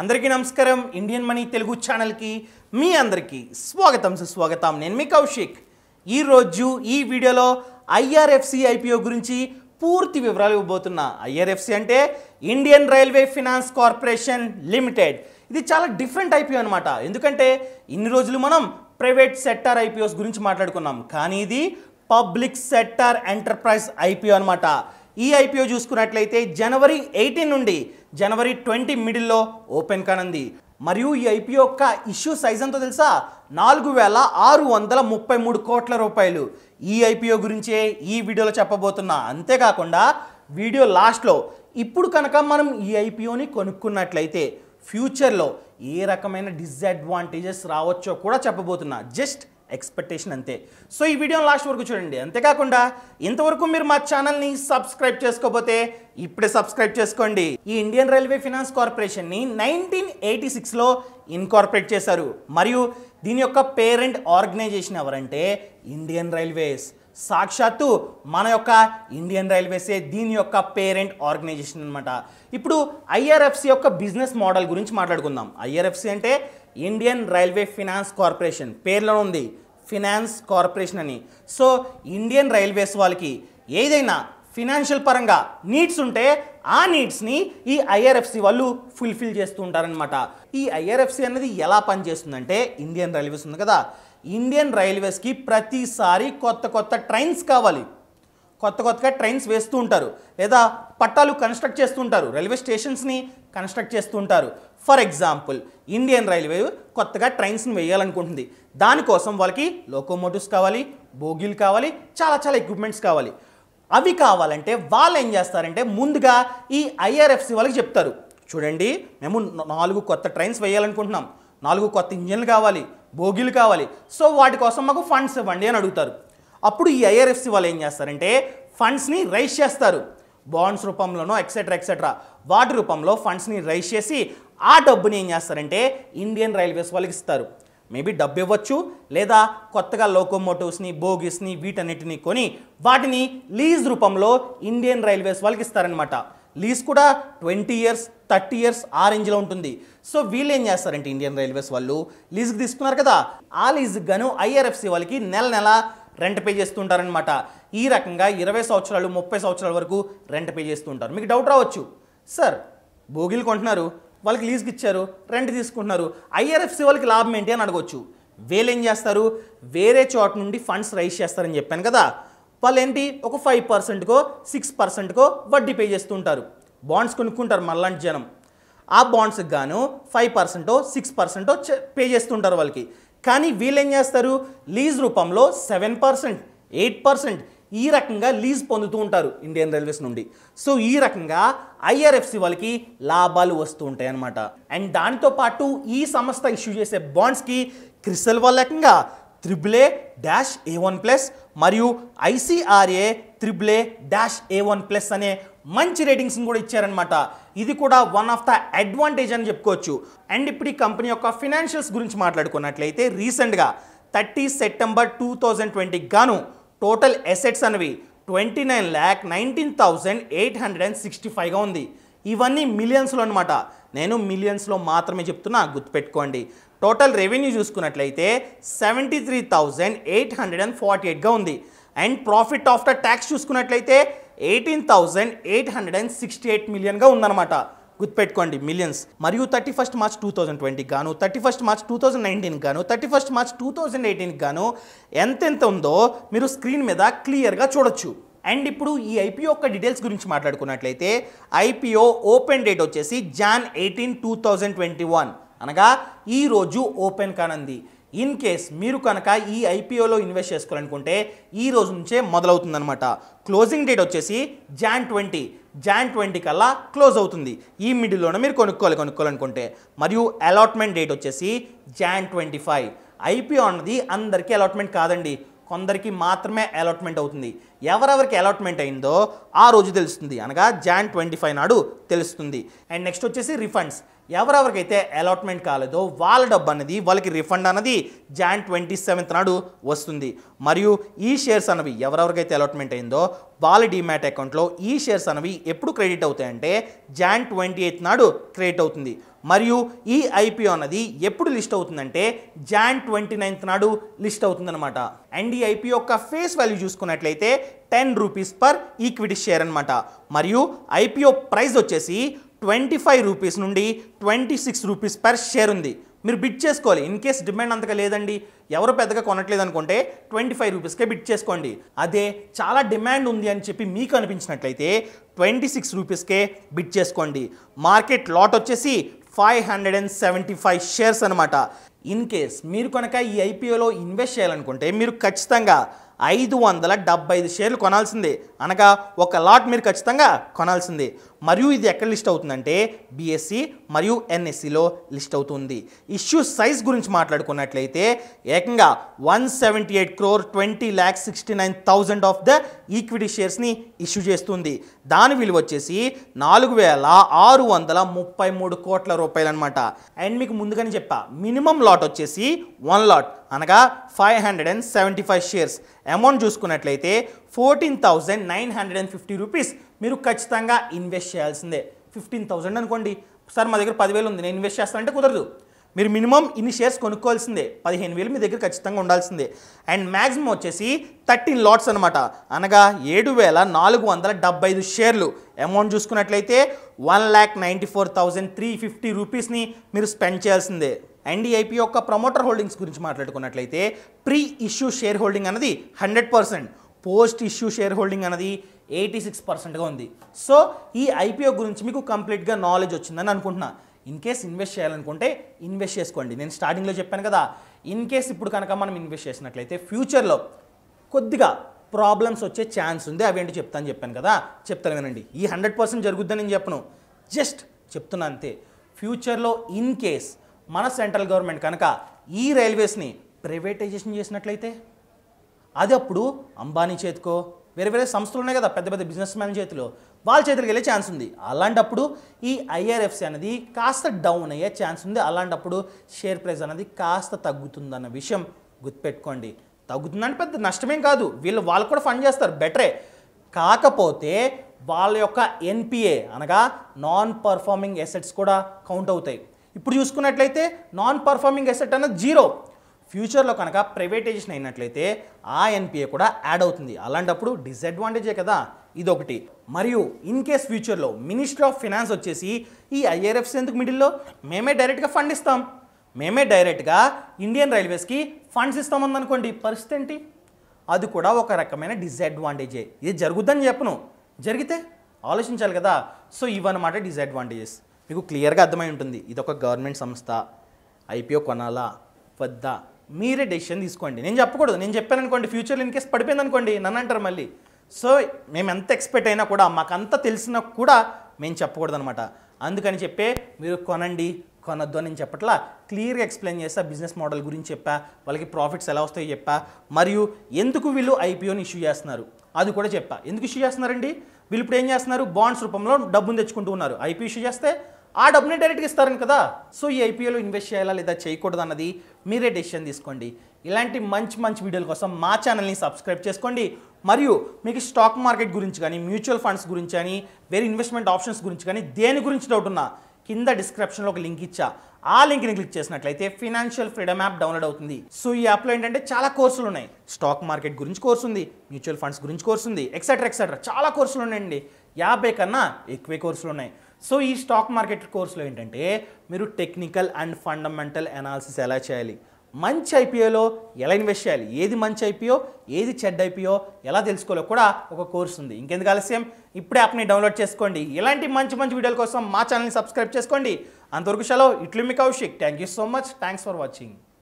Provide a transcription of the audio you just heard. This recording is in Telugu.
అందరికీ నమస్కారం ఇండియన్ మనీ తెలుగు ఛానల్కి మీ అందరికీ స్వాగతం సుస్వాగతం నేను మీ కౌశిక్ ఈరోజు ఈ వీడియోలో ఐఆర్ఎఫ్సి ఐపీఓ గురించి పూర్తి వివరాలు ఇవ్వబోతున్నా ఐఆర్ఎఫ్సి అంటే Indian railway finance corporation limited ఇది చాలా డిఫరెంట్ ఐపీఓ అనమాట ఎందుకంటే ఇన్ని రోజులు మనం ప్రైవేట్ సెక్టార్ ఐపీఓస్ గురించి మాట్లాడుకున్నాం కానీ ఇది పబ్లిక్ సెక్టార్ ఎంటర్ప్రైజ్ ఐపీఓ అనమాట ఈ ఐపీఓ చూసుకున్నట్లయితే జనవరి ఎయిటీన్ నుండి జనవరి ట్వంటీ మిడిల్లో ఓపెన్ కానుంది మరియు ఈ ఐపీఓ యొక్క ఇష్యూ సైజ్ ఎంతో తెలుసా నాలుగు వేల ఆరు వందల ముప్పై మూడు కోట్ల రూపాయలు ఈ ఐపీఓ గురించే ఈ వీడియోలో చెప్పబోతున్నా అంతేకాకుండా వీడియో లాస్ట్లో ఇప్పుడు కనుక మనం ఈ ఐపీఓని కొనుక్కున్నట్లయితే ఫ్యూచర్లో ఏ రకమైన డిస్అడ్వాంటేజెస్ రావచ్చో కూడా చెప్పబోతున్నా జస్ట్ ఎక్స్పెక్టేషన్ అంతే సో ఈ వీడియోని లాస్ట్ వరకు చూడండి అంతేకాకుండా ఇంతవరకు మీరు మా ఛానల్ని సబ్స్క్రైబ్ చేసుకోకపోతే ఇప్పుడే సబ్స్క్రైబ్ చేసుకోండి ఈ ఇండియన్ రైల్వే ఫినాన్స్ కార్పొరేషన్ని నైన్టీన్ ఎయిటీ సిక్స్లో ఇన్కార్పొరేట్ చేశారు మరియు దీని యొక్క పేరెంట్ ఆర్గనైజేషన్ ఎవరంటే ఇండియన్ రైల్వేస్ సాక్షాత్తు మన యొక్క ఇండియన్ రైల్వేసే దీని యొక్క పేరెంట్ ఆర్గనైజేషన్ అనమాట ఇప్పుడు ఐఆర్ఎఫ్సి యొక్క బిజినెస్ మోడల్ గురించి మాట్లాడుకుందాం ఐఆర్ఎఫ్సి అంటే ఇండియన్ రైల్వే ఫినాన్స్ కార్పొరేషన్ పేర్లో ఉంది ఫినాన్స్ కార్పొరేషన్ అని సో ఇండియన్ రైల్వేస్ వాళ్ళకి ఏదైనా ఫినాన్షియల్ పరంగా నీడ్స్ ఉంటే ఆ నీడ్స్ని ఈ ఐఆర్ఎఫ్సి వాళ్ళు ఫుల్ఫిల్ చేస్తూ ఉంటారనమాట ఈ ఐఆర్ఎఫ్సి అనేది ఎలా పనిచేస్తుందంటే ఇండియన్ రైల్వేస్ ఉంది కదా ఇండియన్ రైల్వేస్కి ప్రతిసారి కొత్త కొత్త ట్రైన్స్ కావాలి కొత్త కొత్తగా ట్రైన్స్ వేస్తూ ఉంటారు లేదా పట్టాలు కన్స్ట్రక్ట్ చేస్తూ ఉంటారు రైల్వే స్టేషన్స్ని కన్స్ట్రక్ట్ చేస్తుంటారు ఫర్ ఎగ్జాంపుల్ ఇండియన్ రైల్వే కొత్తగా ట్రైన్స్ని వేయాలనుకుంటుంది దానికోసం వాళ్ళకి లోకోమోటివ్స్ కావాలి బోగీలు కావాలి చాలా చాలా ఎక్విప్మెంట్స్ కావాలి అవి కావాలంటే వాళ్ళు ఏం చేస్తారంటే ముందుగా ఈ ఐఆర్ఎఫ్సి వాళ్ళకి చెప్తారు చూడండి మేము నాలుగు కొత్త ట్రైన్స్ వేయాలనుకుంటున్నాం నాలుగు కొత్త ఇంజన్లు కావాలి బోగీలు కావాలి సో వాటి కోసం మాకు ఫండ్స్ ఇవ్వండి అని అడుగుతారు అప్పుడు ఈ ఐఆర్ఎఫ్సి వాళ్ళు ఏం చేస్తారంటే ఫండ్స్ని రైస్ చేస్తారు బాండ్స్ రూపంలోనో ఎక్సెట్రా ఎక్సెట్రా వాటి రూపంలో ఫండ్స్ని రైస్ చేసి ఆ డబ్బుని ఏం చేస్తారంటే ఇండియన్ రైల్వేస్ వాళ్ళకి ఇస్తారు మేబీ డబ్బు ఇవ్వచ్చు లేదా కొత్తగా లోకోమోటివ్స్ని బోగిస్ని వీటన్నిటిని కొని వాటిని లీజ్ రూపంలో ఇండియన్ రైల్వేస్ వాళ్ళకి ఇస్తారనమాట లీజ్ కూడా ట్వంటీ ఇయర్స్ థర్టీ ఇయర్స్ ఆ రేంజ్లో ఉంటుంది సో వీళ్ళు ఏం చేస్తారంటే ఇండియన్ రైల్వేస్ వాళ్ళు లీజ్కి తీసుకున్నారు కదా ఆ లీజ్కి గాను ఐఆర్ఎఫ్సి వాళ్ళకి నెల నెల రెంట్ పే చేస్తుంటారనమాట ఈ రకంగా ఇరవై సంవత్సరాలు ముప్పై సంవత్సరాల వరకు రెంట్ పే చేస్తుంటారు మీకు డౌట్ రావచ్చు సార్ భోగిలు కొంటున్నారు వాళ్ళకి లీజ్కి ఇచ్చారు రెంట్ తీసుకుంటున్నారు ఐఆర్ఎఫ్సి వాళ్ళకి లాభం ఏంటి అని అడగవచ్చు ఏం చేస్తారు వేరే చోట నుండి ఫండ్స్ రైస్ చేస్తారని చెప్పాను కదా వాళ్ళు ఏంటి ఒక ఫైవ్ పర్సెంట్కో సిక్స్ పర్సెంట్కో వడ్డీ పే చేస్తుంటారు బాండ్స్ కొనుక్కుంటారు మళ్ళాంటి జనం ఆ బాండ్స్కి గాను ఫైవ్ పర్సెంటో సిక్స్ పర్సెంటో పే చేస్తుంటారు వాళ్ళకి కానీ వీళ్ళు ఏం చేస్తారు లీజ్ రూపంలో సెవెన్ పర్సెంట్ ఎయిట్ పర్సెంట్ ఈ రకంగా లీజ్ పొందుతూ ఉంటారు ఇండియన్ రైల్వేస్ నుండి సో ఈ రకంగా ఐఆర్ఎఫ్సి వాళ్ళకి లాభాలు వస్తూ ఉంటాయి అన్నమాట అండ్ దానితో పాటు ఈ సంస్థ ఇష్యూ చేసే బాండ్స్కి క్రిసల్ వాళ్ళకంగా triple A dash A one plus మరియు ICRA triple A dash A one plus అనే మంచి రేటింగ్స్ని కూడా ఇచ్చారనమాట ఇది కూడా వన్ ఆఫ్ ద అడ్వాంటేజ్ అని చెప్పుకోవచ్చు అండ్ ఇప్పుడు ఈ కంపెనీ యొక్క ఫినాన్షియల్స్ గురించి మాట్లాడుకున్నట్లయితే రీసెంట్గా థర్టీ సెప్టెంబర్ టూ థౌజండ్ ట్వంటీకి గాను టోటల్ ఎసెట్స్ అనేవి twenty nine lakh nineteen thousand eight hundred and sixty ఫైవ్గా ఉంది ఇవన్నీ మిలియన్స్లో అనమాట నేను మిలియన్స్లో మాత్రమే చెప్తున్నా గుర్తుపెట్టుకోండి టోటల్ రెవెన్యూ చూసుకున్నట్లయితే seventy three thousand eight hundred and forty ఎయిట్గా ఉంది అండ్ ప్రాఫిట్ ఆఫ్టర్ ట్యాక్స్ చూసుకున్నట్లయితే eighteen thousand eight hundred and sixty eight మిలియన్గా ఉందన్నమాట గుర్తుపెట్టుకోండి మిలియన్స్ మరియు thirty first March two thousand ట్వంటీకి గాను thirty first March two thousand నైన్టీన్కి గాను thirty first March two thousand ఎయిటీన్కి గాను ఎంతెంత ఉందో మీరు స్క్రీన్ మీద క్లియర్గా చూడొచ్చు అండ్ ఇప్పుడు ఈ ఐపీఓ యొక్క డీటెయిల్స్ గురించి మాట్లాడుకున్నట్లయితే ఐపీఓ ఓపెన్ డేట్ వచ్చేసి Jan eighteen two thousand twenty one అనగా ఈరోజు ఓపెన్ కానుంది ఇన్ కేస్ మీరు కనుక ఈ ఐపీఓలో ఇన్వెస్ట్ చేసుకోవాలనుకుంటే ఈ రోజు నుంచే మొదలవుతుందనమాట క్లోజింగ్ డేట్ వచ్చేసి జాన్ ట్వంటీ జాన్ ట్వంటీ కల్లా క్లోజ్ అవుతుంది ఈ మిడిల్లోనే మీరు కొనుక్కోవాలి కొనుక్కోవాలనుకుంటే మరియు అలాట్మెంట్ డేట్ వచ్చేసి జాన్ ట్వంటీ ఫైవ్ ఐపీఓ అన్నది అందరికీ అలాట్మెంట్ కాదండి కొందరికి మాత్రమే అలాట్మెంట్ అవుతుంది ఎవరెవరికి అలాట్మెంట్ అయిందో ఆ రోజు తెలుస్తుంది అనగా జాన్ ట్వంటీ ఫైవ్ నాడు తెలుస్తుంది అండ్ నెక్స్ట్ వచ్చేసి రిఫండ్స్ ఎవరెవరికైతే అలాట్మెంట్ కాలేదో వాళ్ళ డబ్బు అనేది వాళ్ళకి రిఫండ్ అన్నది జాన్ ట్వంటీ సెవెంత్ నాడు వస్తుంది మరియు ఈ షేర్స్ అనేవి ఎవరెవరికైతే అలాట్మెంట్ అయిందో వాళ్ళ డిమాట్ అకౌంట్లో ఈ షేర్స్ అనేవి ఎప్పుడు క్రెడిట్ అవుతాయంటే జాన్ ట్వంటీ ఎయిత్ నాడు క్రెడిట్ అవుతుంది మరియు ఈ ఐపీఓ అనేది ఎప్పుడు లిస్ట్ అవుతుందంటే జాన్ ట్వంటీ నైన్త్ నాడు లిస్ట్ అవుతుందన్నమాట అండ్ ఈ ఐపీఓ యొక్క ఫేస్ వాల్యూ చూసుకున్నట్లయితే ten rupees per equity share అనమాట మరియు ఐపీఓ ప్రైస్ వచ్చేసి ట్వంటీ ఫైవ్ రూపీస్ నుండి twenty six rupees per share ఉంది మీరు బిట్ చేసుకోవాలి ఇన్ కేస్ డిమాండ్ అంతగా లేదండి ఎవరు పెద్దగా కొనట్లేదు అనుకుంటే ట్వంటీ ఫైవ్ రూపీస్కే బిట్ చేసుకోండి అదే చాలా డిమాండ్ ఉంది అని చెప్పి మీకు అనిపించినట్లయితే ట్వంటీ సిక్స్ రూపీస్కే బిట్ చేసుకోండి మార్కెట్ లాట్ వచ్చేసి five hundred and seventy five shares అనమాట ఇన్ కేస్ మీరు కనుక ఈ ఐపీఓలో ఇన్వెస్ట్ చేయాలనుకుంటే మీరు ఖచ్చితంగా ఐదు వందల డెబ్బై ఐదు షేర్లు కొనాల్సిందే అనగా ఒక లాట్ మీరు ఖచ్చితంగా కొనాల్సిందే మరియు ఇది ఎక్కడ లిస్ట్ అవుతుందంటే బీఎస్సీ e మరియు ఎన్ఎస్సిలో e లిస్ట్ అవుతుంది ఇష్యూ సైజ్ గురించి మాట్లాడుకున్నట్లయితే ఏకంగా one seventy eight crore twenty lakh sixty nine thousand of the equity షేర్స్ని ఇష్యూ చేస్తుంది దాని విలువ వచ్చేసి నాలుగు వేల ఆరు వందల ముప్పై మూడు కోట్ల రూపాయలు అనమాట అండ్ మీకు ముందుగానే చెప్పా మినిమం లాట్ వచ్చేసి వన్ లాట్ అనగా five hundred and seventy five shares amount చూసుకున్నట్లయితే fourteen thousand nine hundred and fifty rupees మీరు ఖచ్చితంగా ఇన్వెస్ట్ చేయాల్సిందే ఫిఫ్టీన్ థౌజండ్ అనుకోండి సార్ మా దగ్గర పదివేలు ఉంది నేను ఇన్వెస్ట్ చేస్తానంటే కుదరదు మీరు మినిమం ఇన్ని షేర్స్ కొనుక్కోవాల్సిందే పదిహేను వేలు మీ దగ్గర ఖచ్చితంగా ఉండాల్సిందే అండ్ మ్యాక్సిమం వచ్చేసి థర్టీన్ లాట్స్ అనమాట అనగా ఏడు వేల నాలుగు వందల డెబ్బై ఐదు షేర్లు అమౌంట్ చూసుకున్నట్లయితే one lakh ninety four thousand three fifty రూపీస్ని మీరు స్పెండ్ చేయాల్సిందే ఎన్డీఐపీ యొక్క ప్రమోటర్ హోల్డింగ్స్ గురించి మాట్లాడుకున్నట్లయితే ప్రీ ఇష్యూ షేర్ హోల్డింగ్ అన్నది hundred percent post issue share holding అన్నది ఎయిటీ సిక్స్ పర్సెంట్గా ఉంది సో ఈ ఐపీఓ గురించి మీకు కంప్లీట్గా నాలెడ్జ్ వచ్చిందని అనుకుంటున్నా ఇన్ కేస్ ఇన్వెస్ట్ చేయాలనుకుంటే ఇన్వెస్ట్ చేసుకోండి నేను స్టార్టింగ్లో చెప్పాను కదా ఇన్ కేస్ ఇప్పుడు కనుక మనం ఇన్వెస్ట్ చేసినట్లయితే ఫ్యూచర్లో కొద్దిగా ప్రాబ్లమ్స్ వచ్చే ఛాన్స్ ఉంది అవేంటి చెప్తాను చెప్పాను కదా చెప్తాను వినండి ఈ హండ్రెడ్ పర్సెంట్ జరుగుద్దని నేను చెప్పను జస్ట్ చెప్తున్నా అంతే ఫ్యూచర్లో ఇన్ కేస్ మన సెంట్రల్ గవర్నమెంట్ కనుక ఈ రైల్వేస్ని ప్రైవేటైజేషన్ చేసినట్లయితే అది అప్పుడు అంబానీ చేతికో వేరే వేరే సంస్థలు ఉన్నాయి కదా పెద్ద పెద్ద బిజినెస్ మ్యాన్ చేతిలో వాళ్ళ చేతులకు వెళ్ళే ఛాన్స్ ఉంది అలాంటప్పుడు ఈ ఐఆర్ఎఫ్సి అనేది కాస్త డౌన్ అయ్యే ఛాన్స్ ఉంది అలాంటప్పుడు షేర్ ప్రైస్ అనేది కాస్త తగ్గుతుందన్న విషయం గుర్తుపెట్టుకోండి తగ్గుతుందంటే పెద్ద నష్టమేం కాదు వీళ్ళు వాళ్ళు కూడా ఫండ్ చేస్తారు బెటరే కాకపోతే వాళ్ళ యొక్క ఎన్పిఏ అనగా నాన్ పర్ఫార్మింగ్ ఎసెట్స్ కూడా కౌంట్ అవుతాయి ఇప్పుడు చూసుకున్నట్లయితే నాన్ పర్ఫార్మింగ్ ఎసెట్ అనేది జీరో ఫ్యూచర్లో కనుక ప్రైవేటైజేషన్ అయినట్లయితే ఆ ఎన్పిఏ కూడా యాడ్ అవుతుంది అలాంటప్పుడు డిసడ్వాంటేజే కదా ఇదొకటి మరియు ఇన్ కేస్ ఫ్యూచర్లో మినిస్ట్రీ ఆఫ్ ఫినాన్స్ వచ్చేసి ఈ ఐఆర్ఎఫ్స్ ఎందుకు మిడిల్లో మేమే డైరెక్ట్గా ఫండ్ ఇస్తాం మేమే డైరెక్ట్గా ఇండియన్ రైల్వేస్కి ఫండ్స్ ఇస్తామందనుకోండి పరిస్థితి ఏంటి అది కూడా ఒక రకమైన డిసడ్వాంటేజే ఇది జరుగుద్దని చెప్పను జరిగితే ఆలోచించాలి కదా సో ఇవన్నమాట డిసడ్వాంటేజెస్ మీకు క్లియర్గా అర్థమై ఉంటుంది ఇది ఒక గవర్నమెంట్ సంస్థ ఐపీఓ కొనాలా వద్దా మీరే డెసిషన్ తీసుకోండి నేను చెప్పకూడదు నేను చెప్పాను అనుకోండి ఫ్యూచర్లో ఇన్ కేసు పడిపోయింది అనుకోండి నన్ను అంటారు మళ్ళీ సో మేము ఎంత ఎక్స్పెక్ట్ అయినా కూడా మాకంతా తెలిసినా కూడా మేము చెప్పకూడదు అనమాట అందుకని చెప్పే మీరు కొనండి కొనొద్దు అని చెప్పట్లా క్లియర్గా ఎక్స్ప్లెయిన్ చేస్తా బిజినెస్ మోడల్ గురించి చెప్పా వాళ్ళకి ప్రాఫిట్స్ ఎలా వస్తాయో చెప్పా మరియు ఎందుకు వీళ్ళు ఐపీఓని ఇష్యూ చేస్తున్నారు అది కూడా చెప్పా ఎందుకు ఇష్యూ చేస్తున్నారండి వీళ్ళు ఇప్పుడు ఏం చేస్తున్నారు బాండ్స్ రూపంలో డబ్బును తెచ్చుకుంటూ ఉన్నారు ఐపీ ఇష్యూ చేస్తే ఆ డబ్బుని డైరెక్ట్గా ఇస్తారని కదా సో ఈ ఐపీఎల్లో ఇన్వెస్ట్ చేయాలా లేదా చేయకూడదు అన్నది మీరే డెసిషన్ తీసుకోండి ఇలాంటి మంచి మంచి వీడియోల కోసం మా ఛానల్ని సబ్స్క్రైబ్ చేసుకోండి మరియు మీకు స్టాక్ మార్కెట్ గురించి కానీ మ్యూచువల్ ఫండ్స్ గురించి కానీ వేరే ఇన్వెస్ట్మెంట్ ఆప్షన్స్ గురించి కానీ దేని గురించి డౌట్ ఉన్నా కింద డిస్క్రిప్షన్లో ఒక లింక్ ఇచ్చా ఆ లింక్ని క్లిక్ చేసినట్లయితే ఫినాన్షియల్ ఫ్రీడమ్ యాప్ డౌన్లోడ్ అవుతుంది సో ఈ యాప్లో ఏంటంటే చాలా కోర్సులు ఉన్నాయి స్టాక్ మార్కెట్ గురించి కోర్సు ఉంది మ్యూచువల్ ఫండ్స్ గురించి కోర్సు ఉంది ఎక్సెట్రా ఎక్సెట్రా చాలా కోర్సులు ఉన్నాయండి యాభై కన్నా ఎక్కువే కోర్సులు ఉన్నాయి సో ఈ స్టాక్ మార్కెట్ కోర్సులో ఏంటంటే మీరు టెక్నికల్ అండ్ ఫండమెంటల్ అనాలిసిస్ ఎలా చేయాలి మంచి ఐపీఓలో ఎలా ఇన్వెస్ట్ చేయాలి ఏది మంచి ఐపీఓ ఏది చెడ్డ ఐపీఓ ఎలా తెలుసుకోవాలో కూడా ఒక కోర్స్ ఉంది ఇంకెందుకు ఆలస్యం ఇప్పుడే యాప్ని డౌన్లోడ్ చేసుకోండి ఇలాంటి మంచి మంచి వీడియోల కోసం మా ఛానల్ని సబ్స్క్రైబ్ చేసుకోండి అంతవరకు సెలవు ఇట్లు మీ Kaushik thank you so much thanks for watching